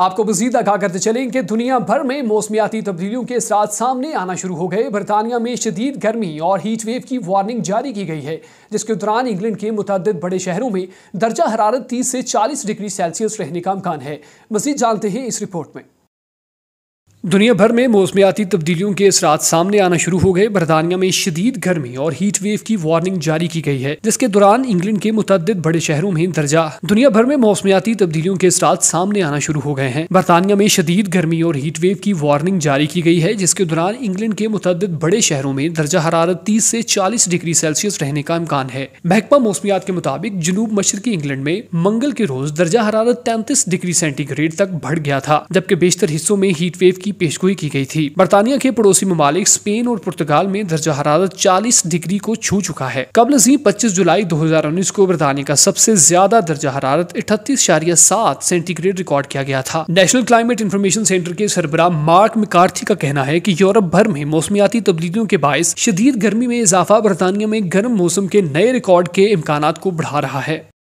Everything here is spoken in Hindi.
आपको मजीद आगा करते तो चलें कि दुनिया भर में मौसमियाती तब्दीलियों के साथ सामने आना शुरू हो गए बरतानिया में शदीद गर्मी और हीट वेव की वार्निंग जारी की गई है जिसके दौरान इंग्लैंड के मुतद बड़े शहरों में दर्जा हरारत तीस से चालीस डिग्री सेल्सियस रहने का अमकान है मजीद जानते हैं इस रिपोर्ट में दुनिया भर में मौसमियाती तब्दीलियों के असरा सामने आना शुरू हो गए बरतानिया में शदीद गर्मी और हीट वेव की वार्निंग जारी की गई है जिसके दौरान इंग्लैंड के मुतद बड़े शहरों में दर्जा दुनिया भर में मौसमियाती तब्दीलियों के असरा सामने आना शुरू हो गए हैं बरतानिया में शदीद गर्मी और हीट वेव की वार्निंग जारी की गई है जिसके दौरान इंग्लैंड के मुतद बड़े शहरों में दर्जा हरारत तीस ऐसी चालीस डिग्री सेल्सियस रहने का इम्कान है महकमा मौसमियात के मुताबिक जनूब मशरकी इंग्लैंड में मंगल के रोज दर्जा हरारत तैंतीस डिग्री सेंटीग्रेड तक बढ़ गया था जबकि बेशतर हिस्सों में हीट वेव की की पेशगोई की गई थी बरतानिया के पड़ोसी ममालिक स्पेन और पुर्तगाल में दर्जा हरारत चालीस डिग्री को छू चुका है कबल जी पच्चीस जुलाई दो हजार उन्नीस को बरतानिया का सबसे ज्यादा दर्जा हरारत इकतीस शारिया सात सेंटीग्रेड रिकॉर्ड किया गया था नेशनल क्लाइमेट इंफॉर्मेशन सेंटर के सरबराह मार्क मिकार्थी का कहना है की यूरोप भर में मौसमियाती तब्दीलियों के बायस शदीद गर्मी में इजाफा बरतानिया में गर्म मौसम के नए रिकॉर्ड के इम्कान को बढ़ा रहा है